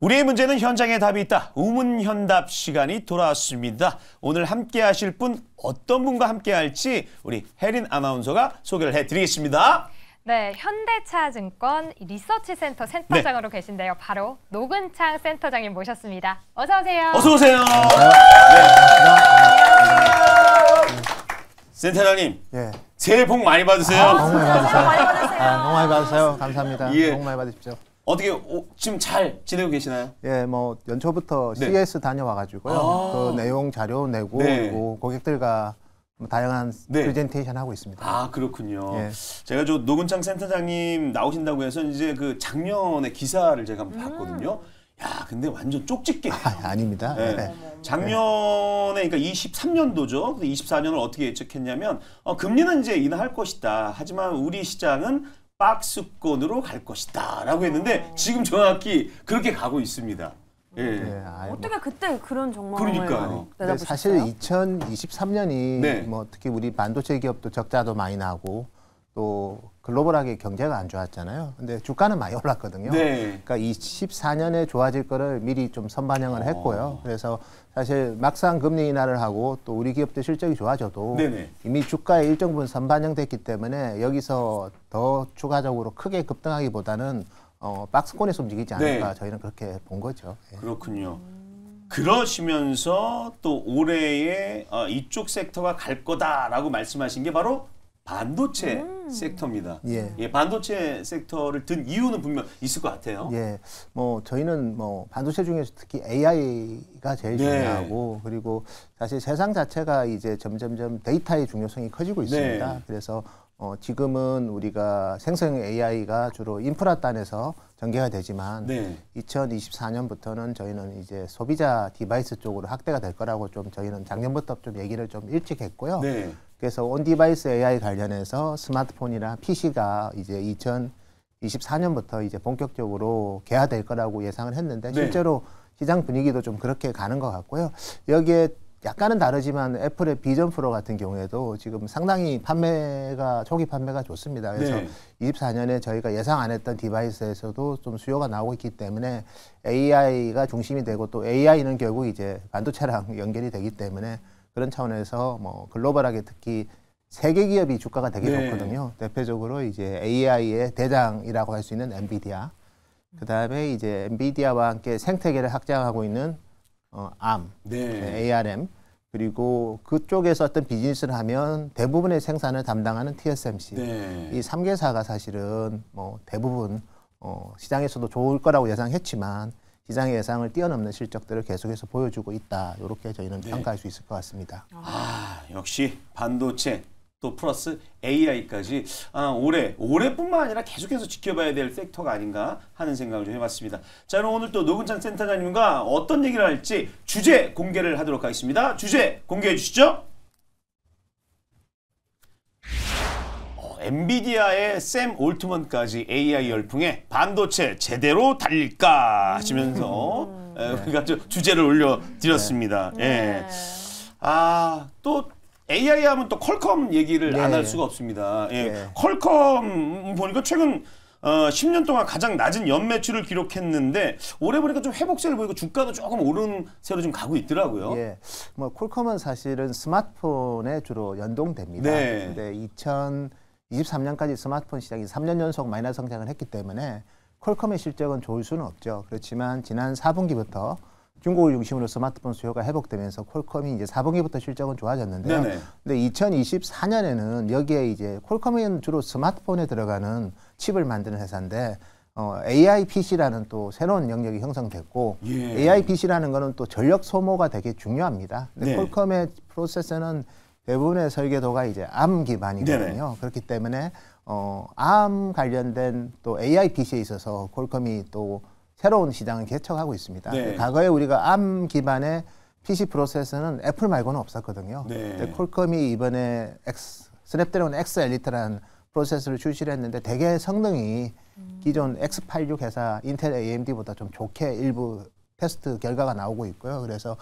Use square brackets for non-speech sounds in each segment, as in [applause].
우리의 문제는 현장에 답이 있다. 우문현답 시간이 돌아왔습니다. 오늘 함께 하실 분 어떤 분과 함께 할지 우리 혜린 아나운서가 소개를 해드리겠습니다. 네, 현대차증권 리서치센터 센터장으로 네. 계신데요. 바로 노근창 센터장님 모셨습니다. 어서 오세요. 어서 오세요. 네, 센터장님, 예. 새해 복 많이 받으세요. 아, 너무 많이 받으세요. 아, 너무 많이 받으세요. 감사합니다. 예. 복 많이 받으십시오. 어떻게 오, 지금 잘 지내고 계시나요? 예, 뭐 연초부터 네. CS 다녀와가지고요. 아~ 그 내용 자료 내고 네. 그고객들과 뭐 다양한 네. 프레젠테이션 하고 있습니다. 아 그렇군요. 예. 제가 저 노근창 센터장님 나오신다고 해서 이제 그 작년에 기사를 제가 한번 봤거든요. 음. 야, 근데 완전 쪽집게. 아, 예, 닙니다 네. 네. 작년에 그러니까 23년도죠. 24년을 어떻게 예측했냐면 어, 금리는 이제 인하할 것이다. 하지만 우리 시장은 박스권으로 갈 것이다 라고 했는데 어. 지금 정확히 그렇게 가고 있습니다. 예. 네, 어떻게 뭐. 그때 그런 전망을 그러니까 사실 2023년이 네. 뭐 특히 우리 반도체 기업도 적자도 많이 나고 또 글로벌하게 경제가 안 좋았잖아요. 근데 주가는 많이 [laughs] 올랐거든요. 네. 그러니까 24년에 좋아질 거를 미리 좀 선반영을 어. 했고요. 그래서 사실 막상 금리 인하를 하고 또 우리 기업들 실적이 좋아져도 네네. 이미 주가의 일정 부분 선반영됐기 때문에 여기서 더 추가적으로 크게 급등하기보다는 어, 박스권에서 움직이지 네. 않을까 네. 저희는 그렇게 본 거죠. 예. 그렇군요. 그러시면서 또 올해에 어, 이쪽 섹터가 갈 거다라고 말씀하신 게 바로 반도체 음. 섹터입니다. 예. 예. 반도체 섹터를 든 이유는 분명 있을 것 같아요. 예, 뭐 저희는 뭐 반도체 중에서 특히 AI가 제일 네. 중요하고 그리고 사실 세상 자체가 이제 점점점 데이터의 중요성이 커지고 네. 있습니다. 네. 그래서 어, 지금은 우리가 생성 AI가 주로 인프라 단에서 전개가 되지만 네. 2024년부터는 저희는 이제 소비자 디바이스 쪽으로 확대가 될 거라고 좀 저희는 작년부터 좀 얘기를 좀 일찍 했고요. 네. 그래서 온디바이스 AI 관련해서 스마트폰이나 PC가 이제 2024년부터 이제 본격적으로 개화될 거라고 예상을 했는데 네. 실제로 네. 시장 분위기도 좀 그렇게 가는 것 같고요. 여기에 약간은 다르지만 애플의 비전 프로 같은 경우에도 지금 상당히 판매가 초기 판매가 좋습니다. 그래서 네. 24년에 저희가 예상 안 했던 디바이스에서도 좀 수요가 나오고 있기 때문에 AI가 중심이 되고 또 AI는 결국 이제 반도체랑 연결이 되기 때문에 그런 차원에서 뭐 글로벌하게 특히 세계 기업이 주가가 되게 네. 좋거든요. 대표적으로 이제 AI의 대장이라고 할 수 있는 엔비디아. 그다음에 이제 엔비디아와 함께 생태계를 확장하고 있는 어, 암, 네. 네, ARM 그리고 그쪽에서 어떤 비즈니스를 하면 대부분의 생산을 담당하는 TSMC 네. 이 3개사가 사실은 뭐 대부분 어, 시장에서도 좋을 거라고 예상했지만 시장의 예상을 뛰어넘는 실적들을 계속해서 보여주고 있다. 이렇게 저희는 네. 평가할 수 있을 것 같습니다. 아, 아 역시 반도체 또 플러스 AI까지 아, 올해 올해뿐만 아니라 계속해서 지켜봐야 될 섹터가 아닌가 하는 생각을 좀 해봤습니다. 자 그럼 오늘 또노근창 센터장님과 어떤 얘기를 할지 주제 공개를 하도록 하겠습니다. 주제 공개해 주시죠. 엔비디아의 샘 올트먼까지 AI 열풍에 반도체 제대로 달릴까 하시면서 음. 에, 우리가 그러니까 네. 주제를 올려드렸습니다. 네. 예. 네. 아, 또 AI 하면 또 퀄컴 얘기를 안할 네. 수가 없습니다. 예. 네. 퀄컴 보니까 최근 어, 10년 동안 가장 낮은 연매출을 기록했는데 올해 보니까 좀 회복세를 보이고 주가도 조금 오른세로 좀 가고 있더라고요. 예. 뭐 콜컴은 사실은 스마트폰에 주로 연동됩니다. 네. 근데 2000 23년까지 스마트폰 시장이 3년 연속 마이너스 성장을 했기 때문에 퀄컴의 실적은 좋을 수는 없죠. 그렇지만 지난 4분기부터 중국을 중심으로 스마트폰 수요가 회복되면서 퀄컴이 이제 4분기부터 실적은 좋아졌는데요. 네네. 근데 2024년에는 여기에 이제 퀄컴이 주로 스마트폰에 들어가는 칩을 만드는 회사인데 어, AI PC라는 또 새로운 영역이 형성됐고 예. AI PC라는 거는 또 전력 소모가 되게 중요합니다. 근데 네. 퀄컴의 프로세서는 대부분의 설계도가 이제 암 기반이거든요. 네네. 그렇기 때문에 어, 암 관련된 또 AI PC에 있어서 콜컴이 또 새로운 시장을 개척하고 있습니다. 네. 과거에 우리가 암 기반의 PC 프로세서는 애플 말고는 없었거든요. 네. 콜컴이 이번에 X, 스냅드래곤 X 엘리트라는 프로세서를 출시를 했는데 대개 성능이 음. 기존 X86 회사 인텔 AMD보다 좀 좋게 일부 테스트 결과가 나오고 있고요. 그래서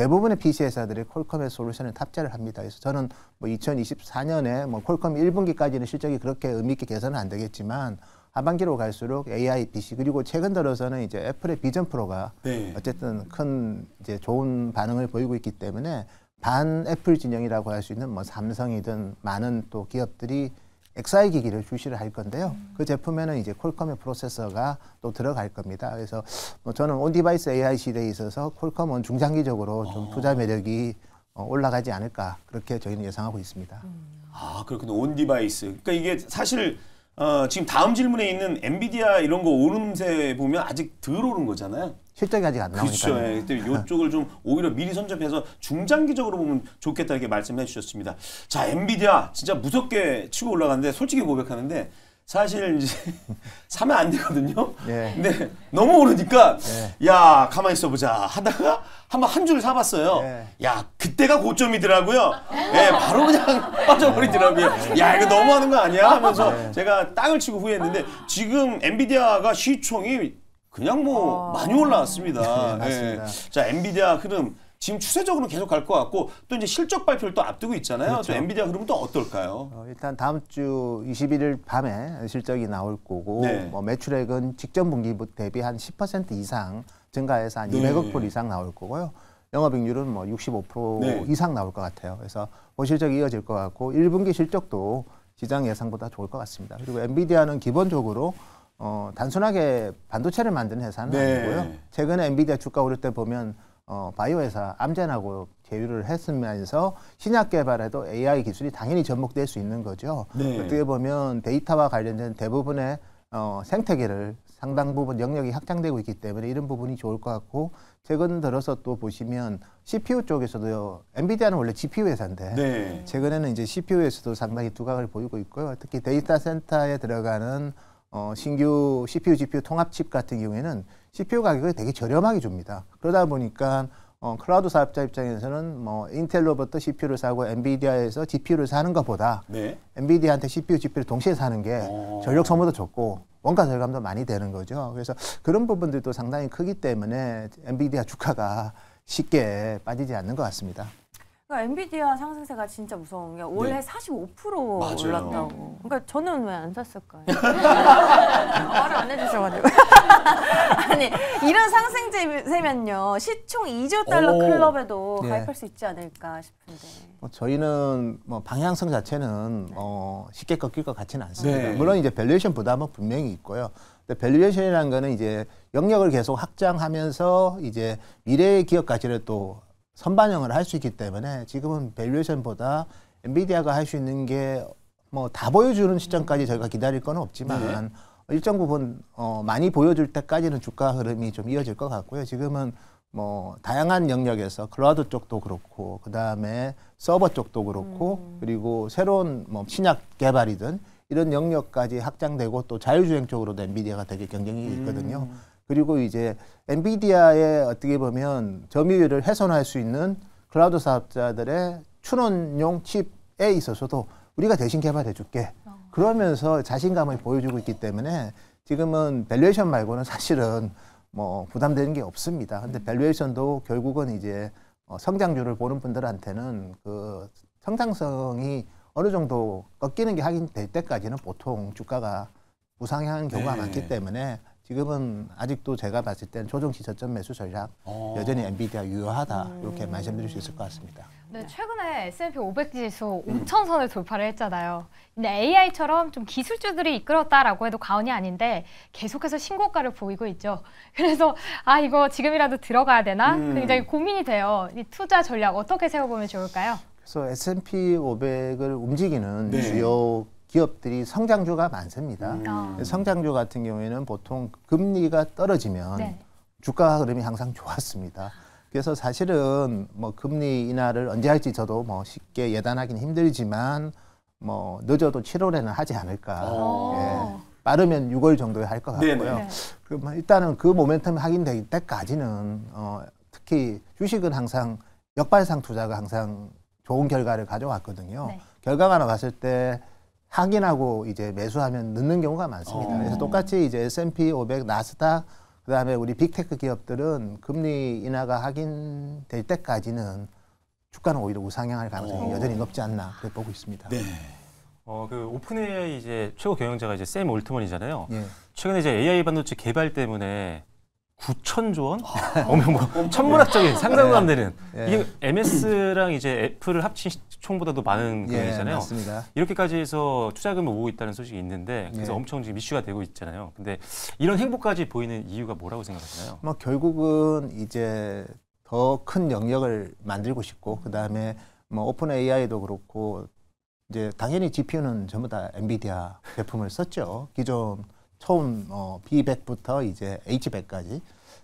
대부분의 PC 회사들이 콜컴의 솔루션을 탑재를 합니다. 그래서 저는 뭐 2024년에 뭐 콜컴 1분기까지는 실적이 그렇게 의미 있게 개선은 안 되겠지만 하반기로 갈수록 AI PC 그리고 최근 들어서는 이제 애플의 비전 프로가 네. 어쨌든 큰 이제 좋은 반응을 보이고 있기 때문에 반 애플 진영이라고 할 수 있는 뭐 삼성이든 많은 또 기업들이 XI 기기를 출시를 할 건데요. 음. 그 제품에는 이제 콜컴의 프로세서가 또 들어갈 겁니다. 그래서 뭐 저는 온디바이스 AI 시대에 있어서 콜컴은 중장기적으로 어. 좀 아. 투자 매력이 어, 올라가지 않을까 그렇게 저희는 예상하고 있습니다. 음. 아 그렇군요. 온디바이스. 그러니까 이게 사실 어, 지금 다음 질문에 있는 엔비디아 이런 거 오름세 보면 아직 덜 오른 거잖아요. 실적이 아직 안 나오니까. 그렇죠. 이쪽을 예, 네. 좀 오히려 미리 선점해서 중장기적으로 보면 좋겠다 이렇게 말씀해 주셨습니다. 자, 엔비디아 진짜 무섭게 치고 올라갔는데 솔직히 고백하는데 사실 이제 [laughs] 사면 안 되거든요. 예. 근데 너무 오르니까 예. 야 가만 히 있어보자 하다가 한번 한 줄 사봤어요. 예. 야 그때가 고점이더라고요. 예, 바로 그냥 [laughs] 빠져버리더라고요. 아, 예. 야 이거 너무하는 거 아니야 아, 하면서 예. 제가 땅을 치고 후회했는데 지금 엔비디아가 시총이 그냥 뭐 아. 많이 올라왔습니다. 네, 예. 자 엔비디아 흐름 지금 추세적으로 계속 갈 것 같고 또 이제 실적 발표를 또 앞두고 있잖아요. 그렇죠. 엔비디아 그러면 또 어떨까요? 어, 일단 다음 주 21일 밤에 실적이 나올 거고 네. 뭐 매출액은 직전 분기 대비 한 10% 이상 증가해서 한 네. 200억 불 이상 나올 거고요. 영업익률은 뭐 65% 네. 이상 나올 것 같아요. 그래서 뭐 실적이 이어질 것 같고 1분기 실적도 시장 예상보다 좋을 것 같습니다. 그리고 엔비디아는 기본적으로 어, 단순하게 반도체를 만드는 회사는 네. 아니고요. 최근에 엔비디아 주가 오를 때 보면 어, 바이오 회사 암젠하고 제휴를 했으면서 신약 개발에도 AI 기술이 당연히 접목될 수 있는 거죠. 네. 어떻게 보면 데이터와 관련된 대부분의 어, 생태계를 상당 부분 영역이 확장되고 있기 때문에 이런 부분이 좋을 것 같고 최근 들어서 또 보시면 CPU 쪽에서도 요 엔비디아는 원래 GPU 회사인데 네. 최근에는 이제 CPU에서도 상당히 두각을 보이고 있고요. 특히 데이터 센터에 들어가는 어, 신규 CPU, GPU 통합칩 같은 경우에는 CPU 가격을 되게 저렴하게 줍니다. 그러다 보니까 어, 클라우드 사업자 입장에서는 뭐 인텔로부터 CPU를 사고 엔비디아에서 GPU를 사는 것보다 네. 엔비디아한테 CPU, GPU를 동시에 사는 게 오. 어. 전력 소모도 좋고 원가 절감도 많이 되는 거죠. 그래서 그런 부분들도 상당히 크기 때문에 엔비디아 주가가 쉽게 빠지지 않는 것 같습니다. 그러니까 엔비디아 상승세가 진짜 무서운 게 올해 네. 45% 맞아요. 올랐다고. 음. 그러니까 저는 왜 안 샀을까요? [laughs] 말을 안 해주셔가지고. [laughs] 아니 이런 상승세면요 시총 2조 달러 오. 클럽에도 네. 가입할 수 있지 않을까 싶은데. 뭐 저희는 뭐 방향성 자체는 네. 어, 쉽게 꺾일 것 같지는 않습니다. 네. 물론 이제 밸류에이션 부담은 분명히 있고요. 밸류에이션이라는 거는 이제 영역을 계속 확장하면서 이제 미래의 기업 가치를 또 선반영을 할 수 있기 때문에 지금은 밸류에이션보다 엔비디아가 할 수 있는 게 뭐 다 보여주는 시점까지 저희가 기다릴 건 없지만 네. 일정 부분 어, 많이 보여줄 때까지는 주가 흐름이 좀 이어질 것 같고요. 지금은 뭐 다양한 영역에서 클라우드 쪽도 그렇고 그 다음에 서버 쪽도 그렇고 음. 그리고 새로운 뭐 신약 개발이든 이런 영역까지 확장되고 또 자율주행 쪽으로도 엔비디아가 되게 경쟁이 음. 있거든요. 음. 그리고 이제 엔비디아의 어떻게 보면 점유율을 훼손할 수 있는 클라우드 사업자들의 추론용 칩에 있어서도 우리가 대신 개발해 줄게. 그러면서 자신감을 보여주고 있기 때문에 지금은 밸류에이션 말고는 사실은 뭐 부담되는 게 없습니다. 근데 음. 밸류에이션도 결국은 이제 어, 성장률을 보는 분들한테는 그 성장성이 어느 정도 꺾이는 게 확인될 때까지는 보통 주가가 우상향한 경우가 네. 많기 때문에 지금은 아직도 제가 봤을 때는 조정시 저점 매수 전략 오. 어. 여전히 엔비디아 유효하다 음. 이렇게 말씀드릴 수 있을 것 같습니다. 네, 최근에 S&P 500 지수 5천 선을 돌파를 했잖아요. 근데 AI처럼 좀 기술주들이 이끌었다라고 해도 과언이 아닌데 계속해서 신고가를 보이고 있죠. [laughs] 그래서 아 이거 지금이라도 들어가야 되나 음. 굉장히 고민이 돼요. 이 투자 전략 어떻게 세워보면 좋을까요? 그래서 S&P 500을 움직이는 네. 주요 기업들이 성장주가 많습니다. 음. 아. 성장주 같은 경우에는 보통 금리가 떨어지면 네. 주가 흐름이 항상 좋았습니다. 그래서 사실은 뭐 금리 인하를 언제 할지 저도 뭐 쉽게 예단하기는 힘들지만 뭐 늦어도 7월에는 하지 않을까. 어. 예. 빠르면 6월 정도에 할 것 같고요. 그 일단은 그 모멘텀이 확인될 때까지는 어, 특히 주식은 항상 역발상 투자가 항상 좋은 결과를 가져왔거든요. 네. 결과가 나왔을 때 확인하고 이제 매수하면 늦는 경우가 많습니다. 어. 그래서 똑같이 이제 S&P 500, 나스닥 그다음에 우리 빅테크 기업들은 금리 인하가 확인될 때까지는 주가는 오히려 우상향할 가능성이 어. 여전히 높지 않나 그렇게 보고 있습니다. 네. 어, 그 오픈 a 이제 최고 경영자가 이제 샘 올트먼이잖아요. 예. 최근에 이제 AI 반도체 개발 때문에 9천조 원? 어 뭐, 천문학적인 네. 상상도 안 되는. 네. 이게 MS랑 이제 애플을 합친 총보다도 많은 예, 금액이잖아요. 예, 맞습니다. 이렇게까지 해서 투자금을 모으고 있다는 소식이 있는데 그래서 예. 엄청 지금 이슈가 되고 있잖아요. 근데 이런 행보까지 보이는 이유가 뭐라고 생각하시나요? 뭐 결국은 이제 더 큰 영역을 만들고 싶고 그 다음에 뭐 오픈 AI도 그렇고 이제 당연히 GPU는 전부 다 엔비디아 제품을 썼죠. 기존 처음 어, B100부터 이제 H100까지.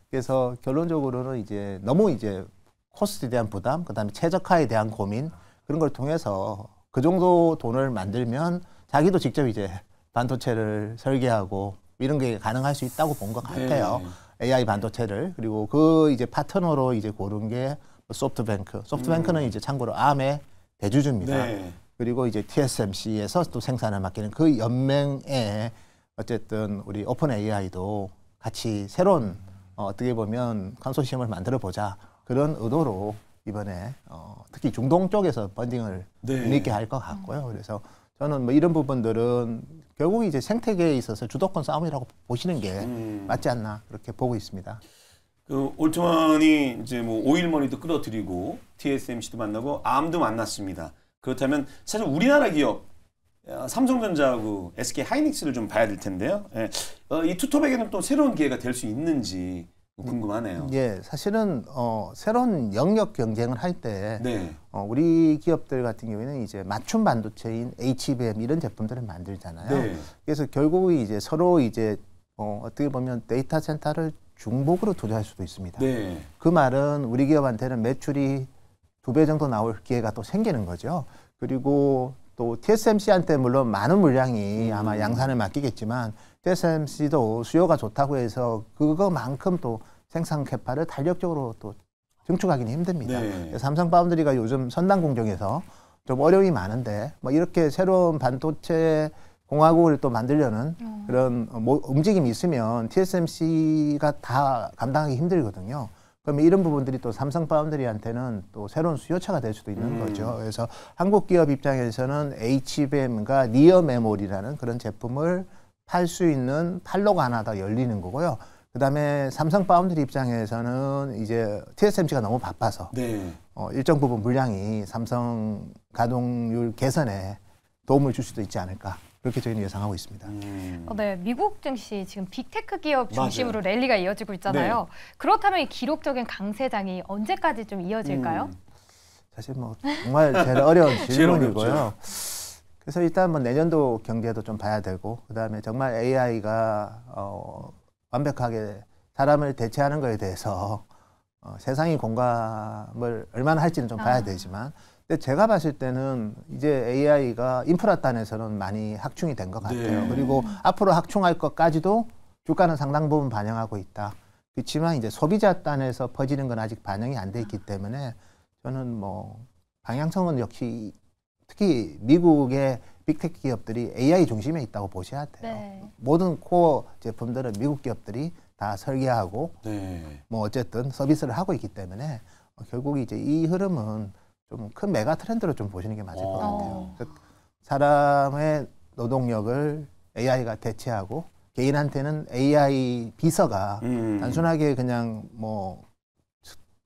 그래서 결론적으로는 이제 너무 이제 코스트에 대한 부담, 그다음에 최적화에 대한 고민, 그런 걸 통해서 그 정도 돈을 만들면 자기도 직접 이제 반도체를 설계하고 이런 게 가능할 수 있다고 본것 네. 같아요. 네. AI 반도체를 그리고 그 이제 파트너로 이제 고른 게 뭐 소프트뱅크. 소프트뱅크는 음. 이제 참고로 암의 대주주입니다. 네. 그리고 이제 TSMC에서 또 생산을 맡기는 그 연맹에 어쨌든 우리 오픈 AI도 같이 새로운 어, 어떻게 보면 컨소시엄을 만들어 보자 그런 의도로 이번에 어, 특히 중동 쪽에서 번딩을 네. 있게 할 것 같고요. 그래서 저는 뭐 이런 부분들은 결국 이제 생태계에 있어서 주도권 싸움이라고 보시는 게 음. 맞지 않나 그렇게 보고 있습니다. 그 올초원이 이제 뭐 오일머니도 끌어들이고 TSMC도 만나고 암도 만났습니다. 그렇다면 사실 우리나라 기업 아, 삼성전자하고 SK 하이닉스를 좀 봐야 될 텐데요. 예. 어, 이 투톱에게는 또 새로운 기회가 될 수 있는지 궁금하네요. 예, 사실은 어, 새로운 영역 경쟁을 할때 네. 어, 우리 기업들 같은 경우에는 이제 맞춤 반도체인 HBM 이런 제품들을 만들잖아요. 네. 그래서 결국 이제 서로 이제 어, 어떻게 보면 데이터 센터를 중복으로 투자할 수도 있습니다. 네. 그 말은 우리 기업한테는 매출이 두 배 정도 나올 기회가 또 생기는 거죠. 그리고 또 TSMC한테 물론 많은 물량이 아마 음. 양산을 맡기겠지만 TSMC도 수요가 좋다고 해서 그거만큼 또 생산 캐파를 탄력적으로 또 증축하기는 힘듭니다. 네. 삼성 파운드리가 요즘 선단 공정에서 좀 어려움이 많은데 뭐 이렇게 새로운 반도체 공화국을 또 만들려는 음. 그런 뭐 움직임이 있으면 TSMC가 다 감당하기 힘들거든요. 그러면 이런 부분들이 또 삼성 파운드리한테는 또 새로운 수요차가 될 수도 있는 음. 거죠. 그래서 한국 기업 입장에서는 HBM과 니어 메모리라는 그런 제품을 팔 수 있는 팔로가 하나 더 열리는 거고요. 그다음에 삼성 파운드리 입장에서는 이제 TSMC가 너무 바빠서 네. 어, 일정 부분 물량이 삼성 가동률 개선에 도움을 줄 수도 있지 않을까. 그렇게 저희는 예상하고 있습니다. 음. 어, 네, 미국 증시 지금 빅테크 기업 중심으로 맞아요. 랠리가 이어지고 있잖아요. 네. 그렇다면 이 기록적인 강세장이 언제까지 좀 이어질까요? 음. 사실 뭐 정말 제일 어려운 [laughs] 질문이고요. 그래서 일단 뭐 내년도 경제도 좀 봐야 되고 그다음에 정말 AI가 어, 완벽하게 사람을 대체하는 거에 대해서 어, 세상이 공감을 얼마나 할지는 좀 봐야 아. 되지만 근데 제가 봤을 때는 이제 AI가 인프라단에서는 많이 확충이 된 것 같아요. 네. 그리고 앞으로 확충할 것까지도 주가는 상당 부분 반영하고 있다. 그렇지만 이제 소비자 단에서 퍼지는 건 아직 반영이 안 돼 있기 때문에 저는 뭐 방향성은 역시 특히 미국의 빅테크 기업들이 AI 중심에 있다고 보셔야 돼요. 네. 모든 코어 제품들은 미국 기업들이 다 설계하고 네. 뭐 어쨌든 서비스를 하고 있기 때문에 결국 이제 이 흐름은 좀큰 메가 트렌드로 좀 보시는 게 맞을 것 아. 같아요. 사람의 노동력을 AI가 대체하고 개인한테는 AI 비서가 음, 음, 음. 단순하게 그냥 뭐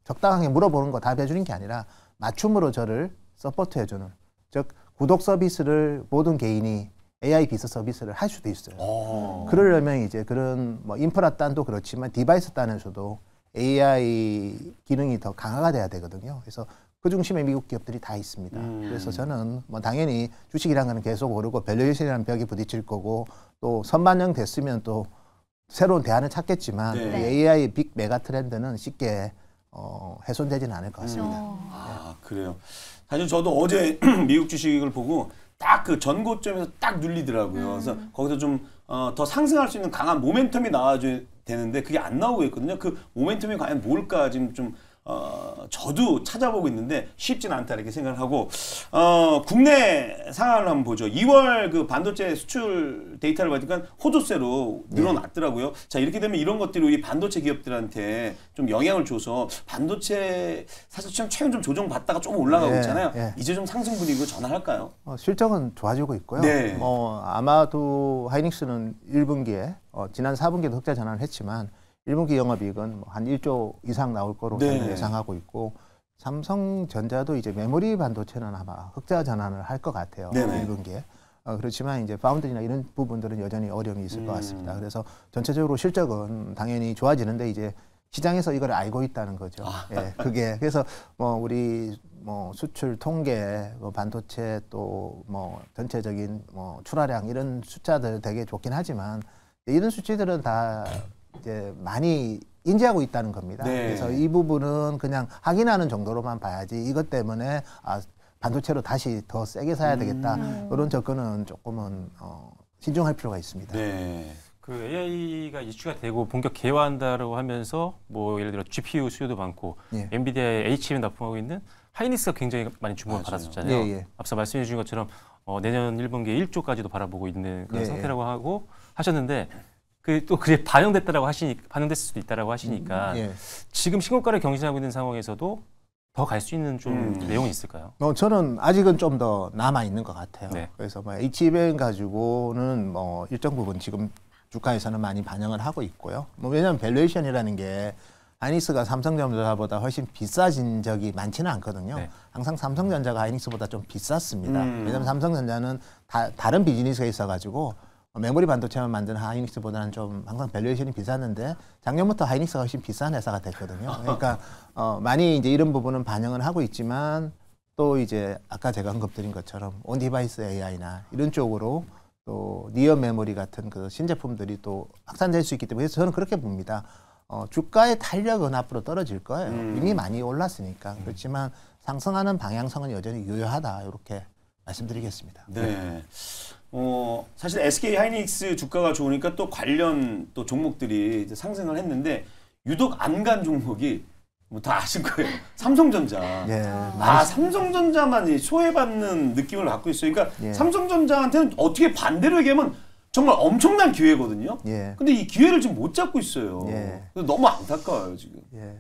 적당하게 물어보는 거 답해주는 게 아니라 맞춤으로 저를 서포트해주는 즉 구독 서비스를 모든 개인이 AI 비서 서비스를 할 수도 있어요. 오. 아. 그러려면 이제 그런 뭐 인프라 단도 그렇지만 디바이스 단에서도 AI 기능이 더 강화가 돼야 되거든요. 그래서 그 중심에 미국 기업들이 다 있습니다. 음. 그래서 저는 뭐 당연히 주식이라는 거는 계속 오르고 밸류에이션이라는 벽이 부딪칠 거고 또 선반영 됐으면 또 새로운 대안을 찾겠지만 네. AI 빅 메가 트렌드는 쉽게 어, 훼손되지는 않을 것 같습니다. 음. 네. 아 그래요. 사실 저도 어제 [clears throat] 미국 주식을 보고 딱 그 전고점에서 딱 눌리더라고요. 음. 그래서 거기서 좀더 어, 상승할 수 있는 강한 모멘텀이 나와줘야 되는데 그게 안 나오고 있거든요. 그 모멘텀이 과연 뭘까 지금 좀 어, 저도 찾아보고 있는데 쉽진 않다 이렇게 생각을 하고 어, 국내 상황을 한번 보죠. 2월 그 반도체 수출 데이터를 보니까 호조세로 네. 늘어났더라고요. 네. 자 이렇게 되면 이런 것들이 우리 반도체 기업들한테 좀 영향을 줘서 반도체 사실 지금 최근 좀 조정받다가 조금 올라가고 네. 있잖아요. 네. 이제 좀 상승 분위기로 전환할까요? 어, 실적은 좋아지고 있고요. 네. 어, 아마도 하이닉스는 1분기에 어, 지난 4분기에 흑자 전환을 했지만 1분기 영업이익은 뭐 한 1조 이상 나올 거로 네. 예상하고 있고 삼성전자도 이제 메모리 반도체는 아마 흑자 전환을 할 것 같아요. 네네. 1분기에. 어, 그렇지만 이제 파운드리나 이런 부분들은 여전히 어려움이 있을 음. 것 같습니다. 음. 그래서 전체적으로 실적은 당연히 좋아지는데 이제 시장에서 이걸 알고 있다는 거죠. 아. 예, 그게 그래서 뭐 우리 뭐 수출 통계, 뭐 반도체 또 뭐 전체적인 뭐 출하량 이런 숫자들 되게 좋긴 하지만 이런 수치들은 다 이제 많이 인지하고 있다는 겁니다. 네. 그래서 이 부분은 그냥 확인하는 정도로만 봐야지 이것 때문에 아, 반도체로 다시 더 세게 사야 되겠다 음. 이런 접근은 조금은 어, 신중할 필요가 있습니다. 네. 그 AI가 이슈가 되고 본격 개화한다라고 하면서 뭐 예를 들어 GPU 수요도 많고 예. 엔비디아의 HBM 납품하고 있는 하이닉스가 굉장히 많이 주목을 받았었잖아요. 예, 예. 앞서 말씀해 주신 것처럼 어, 내년 1분기에 1조까지도 바라보고 있는 그런 예, 예. 상태라고 하고 하셨는데 그또 그게 반영됐다라고 하시니 까 반영됐을 수도 있다라고 하시니까 음, 예. 지금 신고가를 경신하고 있는 상황에서도 더 갈 수 있는 좀 음. 내용이 있을까요? 어, 저는 아직은 좀 더 남아 있는 것 같아요. 네. 그래서 뭐 HBN e 가지고는 뭐 일정 부분 지금 주가에서는 많이 반영을 하고 있고요. 뭐 왜냐하면 밸류에이션이라는 게 하이닉스가 삼성전자보다 훨씬 비싸진 적이 많지는 않거든요. 네. 항상 삼성전자가 하이닉스보다 좀 비쌌습니다. 음. 왜냐하면 삼성전자는 다, 다른 비즈니스가 있어가지고 어, 메모리 반도체만 만든 하이닉스보다는 좀 항상 밸류에이션이 비쌌는데 작년부터 하이닉스가 훨씬 비싼 회사가 됐거든요. 그러니까 어, 많이 이제 이런 부분은 반영을 하고 있지만 또 이제 아까 제가 언급드린 것처럼 온 디바이스 AI나 이런 쪽으로 또 니어 메모리 같은 그 신제품들이 또 확산될 수 있기 때문에 저는 그렇게 봅니다. 어, 주가의 탄력은 앞으로 떨어질 거예요. 음. 이미 많이 올랐으니까 그렇지만 상승하는 방향성은 여전히 유효하다 이렇게 말씀드리겠습니다. 네. 네. 어, 사실 SK 하이닉스 주가가 좋으니까 또 관련 또 종목들이 상승을 했는데 유독 안 간 종목이 뭐다 아실 거예요. [laughs] 삼성전자. 예, 아, 아 삼성전자만 소외받는 느낌을 갖고 있어요. 그러니까 예. 삼성전자한테는 어떻게 반대로 얘기하면 정말 엄청난 기회거든요. 예. 근데 이 기회를 지금 못 잡고 있어요. 예. 너무 안타까워요, 지금. 예.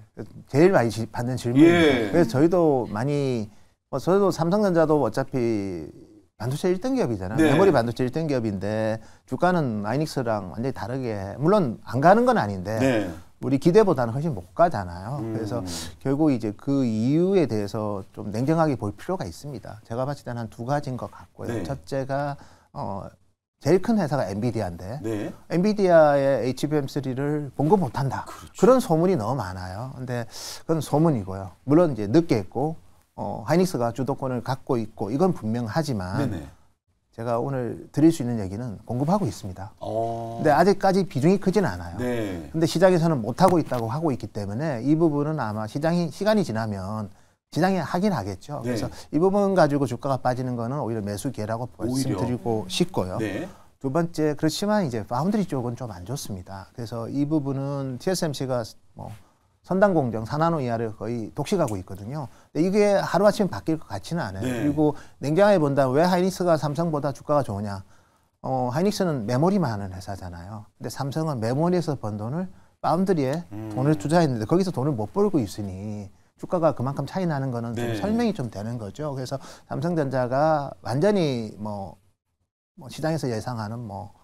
제일 많이 받는 질문이. 예. 그래서 저희도 많이, 뭐 저희도 삼성전자도 어차피 반도체 1등 기업이잖아요. 네. 메모리 반도체 1등 기업인데 주가는 아이닉스랑 완전히 다르게 물론 안 가는 건 아닌데 네. 우리 기대보다는 훨씬 못 가잖아요. 음. 그래서 결국 이제 그 이유에 대해서 좀 냉정하게 볼 필요가 있습니다. 제가 봤을 때는 한 두 가지인 것 같고요. 네. 첫째가 어 제일 큰 회사가 엔비디아인데 네. 엔비디아의 HBM3를 본 거 못한다. 그렇죠. 그런 소문이 너무 많아요. 근데 그건 소문이고요. 물론 이제 늦게 했고 어, 하이닉스가 주도권을 갖고 있고 이건 분명하지만 네네. 제가 오늘 드릴 수 있는 얘기는 공급하고 있습니다. 어... 근데 아직까지 비중이 크진 않아요. 네. 근데 시장에서는 못 하고 있다고 하고 있기 때문에 이 부분은 아마 시장이 시간이 지나면 시장이 하긴 하겠죠. 네. 그래서 이 부분 가지고 주가가 빠지는 거는 오히려 매수 기회라고 말씀드리고 싶고요. 네. 두 번째 그렇지만 이제 파운드리 쪽은 좀 안 좋습니다. 그래서 이 부분은 TSMC가 뭐 선단공정 산나노 이하를 거의 독식하고 있거든요. 근데 이게 하루아침에 바뀔 것 같지는 않아요. 네. 그리고 냉정하게 본다면 왜 하이닉스가 삼성보다 주가가 좋으냐. 어, 하이닉스는 메모리만 하는 회사잖아요. 근데 삼성은 메모리에서 번 돈을 파운드리에 음. 돈을 투자했는데 거기서 돈을 못 벌고 있으니 주가가 그만큼 차이 나는 거는 네. 좀 설명이 좀 되는 거죠. 그래서 삼성전자가 완전히 뭐, 뭐 시장에서 예상하는 뭐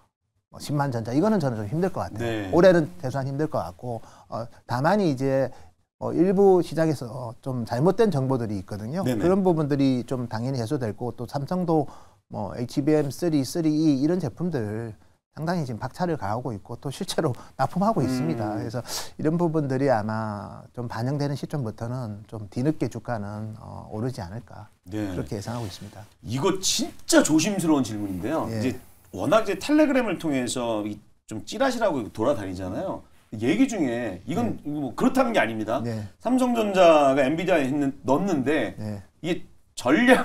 10만 뭐 전자 이거는 저는 좀 힘들 것 같아요. 네. 올해는 대수한 힘들 것 같고 어, 다만 이제 어, 일부 시장에서 어, 좀 잘못된 정보들이 있거든요. 네네. 그런 부분들이 좀 당연히 해소되고 또 삼성도 뭐 HBM3, 3E 이런 제품들 상당히 지금 박차를 가하고 있고 또 실제로 납품하고 음. 있습니다. 그래서 이런 부분들이 아마 좀 반영되는 시점부터는 좀 뒤늦게 주가는 어, 오르지 않을까 네. 그렇게 예상하고 있습니다. 이거 진짜 조심스러운 질문인데요. 예. 이제 워낙 이제 텔레그램을 통해서 좀 찌라시라고 돌아다니잖아요. 얘기 중에 이건 네. 뭐 그렇다는 게 아닙니다. 네. 삼성전자가 엔비디아에 했는, 넣었는데 네. 이게 전량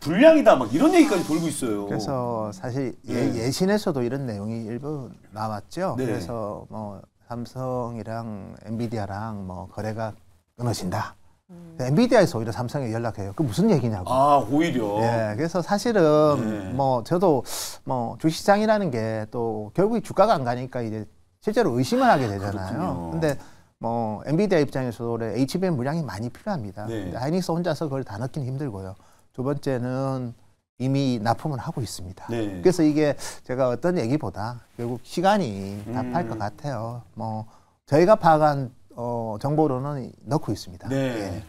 불량이다 막 이런 얘기까지 돌고 있어요. 그래서 사실 예, 신에서도 이런 내용이 일부 나왔죠. 그래서 뭐 삼성이랑 엔비디아랑 뭐 거래가 끊어진다. 음. 엔비디아에서 오히려 삼성에 연락해요. 그 무슨 얘기냐고. 아 오히려. 예, 그래서 사실은 네. 뭐 저도 뭐 주시장이라는 게 또 결국 주가가 안 가니까 이제 실제로 의심을 하게 되잖아요. 그런데 뭐 엔비디아 입장에서도 올해 HBM 물량이 많이 필요합니다. 네. 근데 하이닉스 혼자서 그걸 다넣기는 힘들고요. 두 번째는 이미 납품을 하고 있습니다. 네. 그래서 이게 제가 어떤 얘기보다 결국 시간이 답할 음. 것 같아요. 뭐 저희가 파악한 어, 정보로는 넣고 있습니다. 네. 예.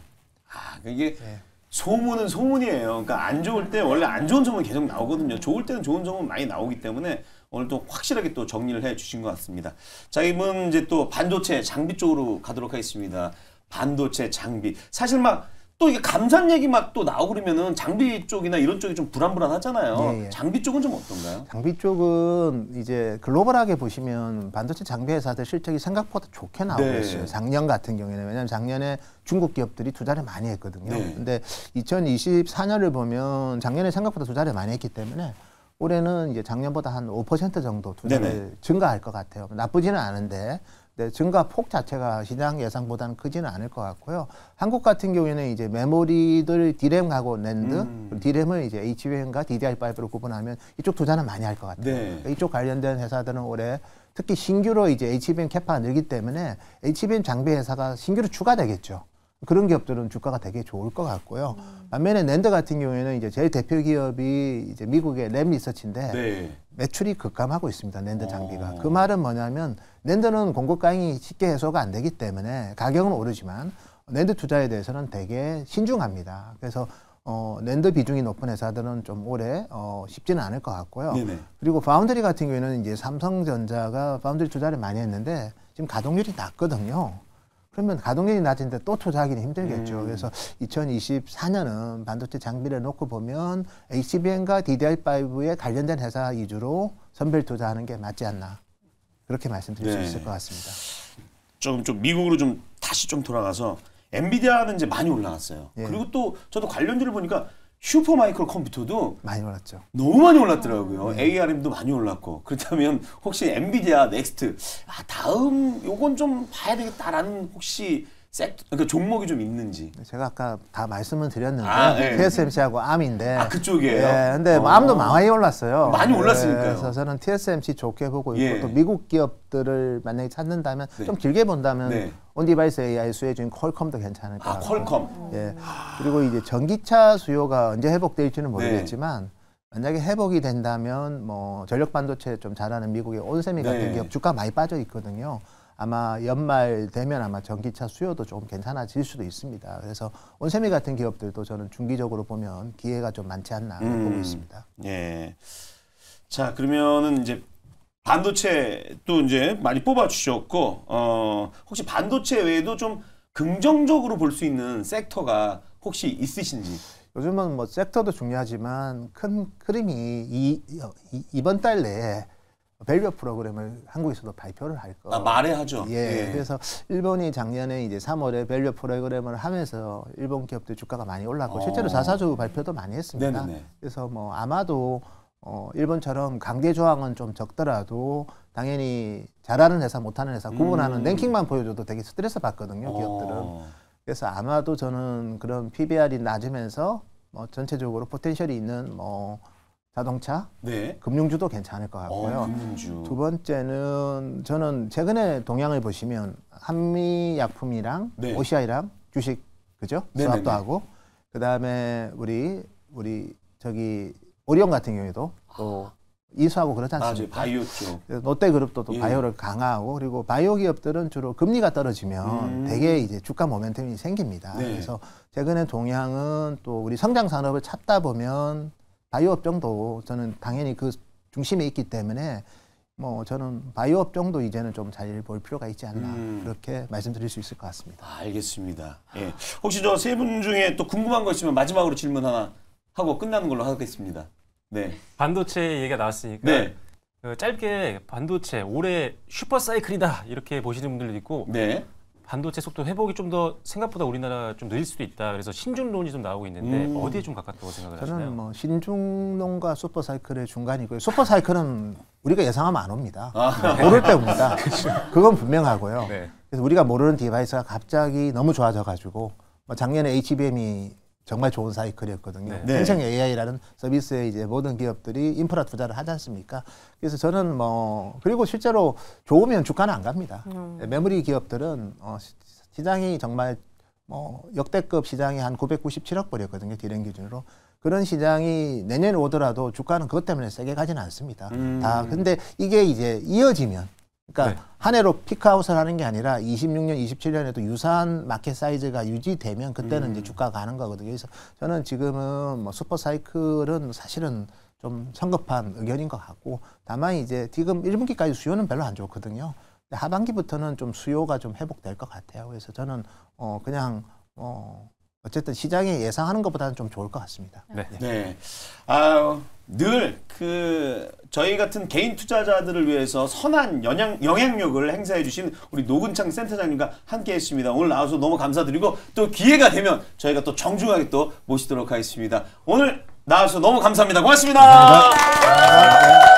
아 그 이게 예. 소문은 소문이에요. 그러니까 안 좋을 때 원래 안 좋은 소문 계속 나오거든요. 좋을 때는 좋은 소문 많이 나오기 때문에 오늘 또 확실하게 또 정리를 해 주신 것 같습니다. 자, 이번 이제 또 반도체 장비 쪽으로 가도록 하겠습니다. 반도체 장비. 사실 막 또 이게 감산 얘기 막 또 나오고 그러면은 장비 쪽이나 이런 쪽이 좀 불안불안하잖아요. 예, 예. 장비 쪽은 좀 어떤가요? 장비 쪽은 이제 글로벌하게 보시면 반도체 장비 회사들 실적이 생각보다 좋게 나오고 네. 있어요. 작년 같은 경우에는 왜냐면 작년에 중국 기업들이 투자를 많이 했거든요. 네. 근데 2024년을 보면 작년에 생각보다 투자를 많이 했기 때문에 올해는 이제 작년보다 한 5% 정도 투자를 증가할 것 같아요. 나쁘지는 않은데 네, 증가 폭 자체가 시장 예상보다는 크지는 않을 것 같고요. 한국 같은 경우에는 이제 메모리들 디램하고 랜드, 음. 디램을 이제 HBM과 DDR5로 구분하면 이쪽 투자는 많이 할 것 같아요. 네. 그러니까 이쪽 관련된 회사들은 올해 특히 신규로 이제 HBM 캐파가 늘기 때문에 HBM 장비 회사가 신규로 추가되겠죠. 그런 기업들은 주가가 되게 좋을 것 같고요. 음. 반면에 랜드 같은 경우에는 이제 제일 대표 기업이 이제 미국의 램 리서치인데 네. 매출이 급감하고 있습니다. 랜드 장비가. 오. 어. 그 말은 뭐냐면 랜드는 공급가잉이 쉽게 해소가 안 되기 때문에 가격은 오르지만 랜드 투자에 대해서는 되게 신중합니다. 그래서 어, 랜드 비중이 높은 회사들은 좀 오래 어, 쉽지는 않을 것 같고요. 네네. 그리고 파운드리 같은 경우에는 이제 삼성전자가 파운드리 투자를 많이 했는데 지금 가동률이 낮거든요. 그러면 가동률이 낮은데 또 투자하기는 힘들겠죠. 음. 그래서 2024년은 반도체 장비를 놓고 보면 HBM과 DDR5에 관련된 회사 위주로 선별 투자하는 게 맞지 않나 그렇게 말씀드릴 네. 수 있을 것 같습니다. 조금 좀 미국으로 좀 다시 좀 돌아가서 엔비디아는 이제 많이 올라갔어요. 예. 그리고 또 저도 관련주를 보니까 슈퍼마이크로 컴퓨터도 많이 올랐죠. 너무 많이 올랐더라고요. 네. 음. ARM도 많이 올랐고 그렇다면 혹시 엔비디아 넥스트 아, 다음 요건 좀 봐야 되겠다라는 혹시 섹 그러니까 종목이 좀 있는지. 네, 제가 아까 다말씀을 드렸는데 아, 네. TSMC하고 암인데. 아 그쪽이에요. 예, 근데 뭐 암도 많이 올랐어요. 많이 올랐으니까 예, 그래서 저는 TSMC 좋게 보고 있고 예. 또 미국 기업들을 만약에 찾는다면 네. 좀 길게 본다면 네. 온디바이스 AI 수혜 주인 퀄컴도 괜찮을 아, 것 같고. 아 퀄컴. 예. 그리고 이제 전기차 수요가 언제 회복될지는 네. 모르겠지만. 만약에 회복이 된다면 뭐 전력 반도체 좀 잘하는 미국의 온세미 같은 네. 기업 주가 많이 빠져 있거든요. 아마 연말 되면 아마 전기차 수요도 조금 괜찮아질 수도 있습니다. 그래서 온세미 같은 기업들도 저는 중기적으로 보면 기회가 좀 많지 않나 음, 보고 있습니다. 예. 자 그러면은 이제 반도체도 이제 많이 뽑아 주셨고 어 혹시 반도체 외에도 좀 긍정적으로 볼 수 있는 섹터가 혹시 있으신지? 요즘은 뭐 섹터도 중요하지만 큰흐름 이, 이 이번 달 내에 밸류 프로그램을 한국에서도 발표를 할 거. 아, 말해 하죠. 예, 예. 그래서 일본이 작년에 이제 3월에 밸류 프로그램을 하면서 일본 기업들 주가가 많이 올랐고 어. 실제로 자사주 발표도 많이 했습니다. 네네네. 그래서 뭐 아마도 어, 일본처럼 강제 조항은 좀 적더라도 당연히 잘하는 회사 못하는 회사 구분하는 음. 랭킹만 보여줘도 되게 스트레스 받거든요 어. 기업들은. 어. 그래서 아마도 저는 그런 PBR이 낮으면서 뭐 전체적으로 포텐셜이 있는 뭐 자동차, 네. 금융주도 괜찮을 것 같고요. 어, 금융주. 두 번째는 저는 최근에 동향을 보시면 한미 약품이랑 네. 오시아이랑 주식 그죠? 네, 네, 수합도 네. 하고 그다음에 우리 우리 저기 오리온 같은 경우에도 또 이수하고 그렇지 아, 않습니까? 아, 바이오 쪽. 롯데그룹도 또 예. 바이오를 강화하고 그리고 바이오 기업들은 주로 금리가 떨어지면 음. 되게 이제 주가 모멘텀이 생깁니다. 네. 그래서 최근에 동향은 또 우리 성장 산업을 찾다 보면 바이오 업종도 저는 당연히 그 중심에 있기 때문에 뭐 저는 바이오 업종도 이제는 좀 잘 볼 필요가 있지 않나 음. 그렇게 말씀드릴 수 있을 것 같습니다. 아, 알겠습니다. 예. 혹시 저 세 분 중에 또 궁금한 거 있으면 마지막으로 질문 하나 하고 끝나는 걸로 하겠습니다. 네. 반도체 얘기가 나왔으니까 네. 그 짧게 반도체 올해 슈퍼 사이클이다 이렇게 보시는 분들도 있고 네. 반도체 속도 회복이 좀 더 생각보다 우리나라 좀 느릴 수도 있다. 그래서 신중론이 좀 나오고 있는데 음. 어디에 좀 가깝다고 생각을 하시나요? 저는 뭐 신중론과 슈퍼사이클의 중간이고요. 슈퍼사이클은 우리가 예상하면 안 옵니다. 아. 네, 모를 때 옵니다. [laughs] 그렇죠. 그건 분명하고요. 네. 그래서 우리가 모르는 디바이스가 갑자기 너무 좋아져 가지고 뭐 작년에 HBM이 정말 좋은 사이클이었거든요. 네. 생 네. AI라는 서비스에 이제 모든 기업들이 인프라 투자를 하지 않습니까? 그래서 저는 뭐 그리고 실제로 좋으면 주가는 안 갑니다. 음. 네, 메모리 기업들은 어, 시장이 정말 뭐 역대급 시장이 한 997억 불이었거든요. 디램 기준으로. 그런 시장이 내년에 오더라도 주가는 그것 때문에 세게 가지는 않습니다. 음. 다 근데 이게 이제 이어지면 그러니까 네. 한 해로 피크아웃을 하는 게 아니라 26년, 27년에도 유사한 마켓 사이즈가 유지되면 그때는 음. 이제 주가가 가는 거거든요. 그래서 저는 지금은 뭐 슈퍼 사이클은 사실은 좀 성급한 의견인 것 같고 다만 이제 지금 1분기까지 수요는 별로 안 좋거든요. 근데 하반기부터는 좀 수요가 좀 회복될 것 같아요. 그래서 저는 어 그냥 어 어쨌든 시장에 예상하는 것보다는 좀 좋을 것 같습니다. 네. 네. 네. 아, 늘 그 저희 같은 개인 투자자들을 위해서 선한 영향, 영향력을 행사해 주신 우리 노근창 센터장님과 함께 했습니다. 오늘 나와서 너무 감사드리고 또 기회가 되면 저희가 또 정중하게 또 모시도록 하겠습니다. 오늘 나와서 너무 감사합니다. 고맙습니다. 감사합니다. 네.